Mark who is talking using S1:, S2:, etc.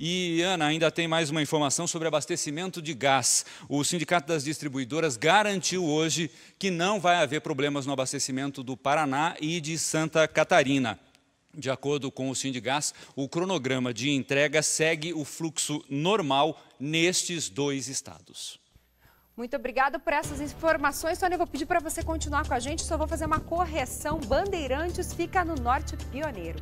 S1: E, Ana, ainda tem mais uma informação sobre abastecimento de gás. O Sindicato das Distribuidoras garantiu hoje que não vai haver problemas no abastecimento do Paraná e de Santa Catarina. De acordo com o Sindigás, o cronograma de entrega segue o fluxo normal nestes dois estados.
S2: Muito obrigado por essas informações, Tony. Eu vou pedir para você continuar com a gente, só vou fazer uma correção. Bandeirantes fica no norte pioneiro.